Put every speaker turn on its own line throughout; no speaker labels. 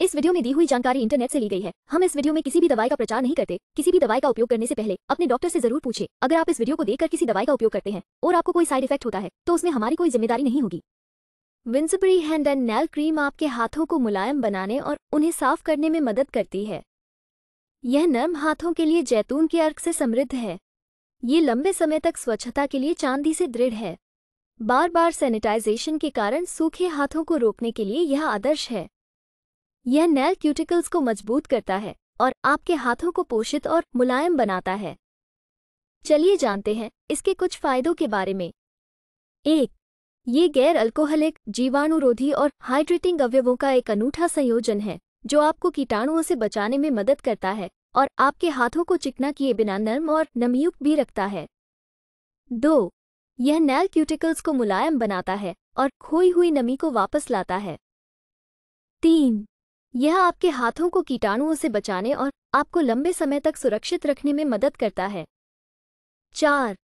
इस वीडियो में दी हुई जानकारी इंटरनेट से ली गई है हम इस वीडियो में किसी भी दवाई का प्रचार नहीं करते किसी भी दवाई का उपयोग करने से पहले अपने डॉक्टर से जरूर पूछे अगर आप इस वीडियो को देखकर किसी दवाई का उपयोग करते हैं और आपको कोई साइड इफेक्ट होता है तो उसमें हमारी कोई जिम्मेदारी नहीं होगी विंसप्री हैंड एंड नैल क्रीम आपके हाथों को मुलायम बनाने और उन्हें साफ करने में मदद करती है यह नर्म हाथों के लिए जैतून के अर्क से समृद्ध है ये लंबे समय तक स्वच्छता के लिए चांदी से दृढ़ है बार बार सैनिटाइजेशन के कारण सूखे हाथों को रोकने के लिए यह आदर्श है यह नेल क्यूटिकल्स को मजबूत करता है और आपके हाथों को पोषित और मुलायम बनाता है चलिए जानते हैं इसके कुछ फायदों के बारे में एक ये गैर अल्कोहलिक जीवाणुरोधी और हाइड्रेटिंग अवयवों का एक अनूठा संयोजन है जो आपको कीटाणुओं से बचाने में मदद करता है और आपके हाथों को चिकना किए बिना नर्म और नमयुक्त भी रखता है दो यह नैल क्यूटिकल्स को मुलायम बनाता है और खोई हुई नमी को वापस लाता है तीन यह आपके हाथों को कीटाणुओं से बचाने और आपको लंबे समय तक सुरक्षित रखने में मदद करता है चार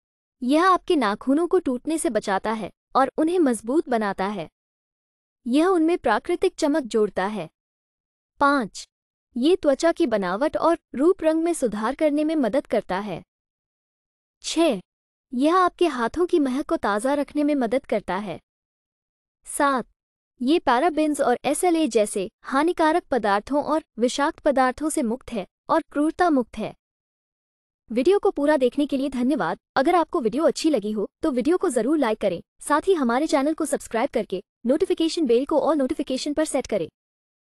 यह आपके नाखूनों को टूटने से बचाता है और उन्हें मजबूत बनाता है यह उनमें प्राकृतिक चमक जोड़ता है पाँच ये त्वचा की बनावट और रूप रंग में सुधार करने में मदद करता है छ यह आपके हाथों की महक को ताज़ा रखने में मदद करता है सात ये पैराबिन्स और एसएलए जैसे हानिकारक पदार्थों और विषाक्त पदार्थों से मुक्त है और क्रूरता मुक्त है वीडियो को पूरा देखने के लिए धन्यवाद अगर आपको वीडियो अच्छी लगी हो तो वीडियो को जरूर लाइक करें साथ ही हमारे चैनल को सब्सक्राइब करके नोटिफिकेशन बेल को और नोटिफिकेशन पर सेट करें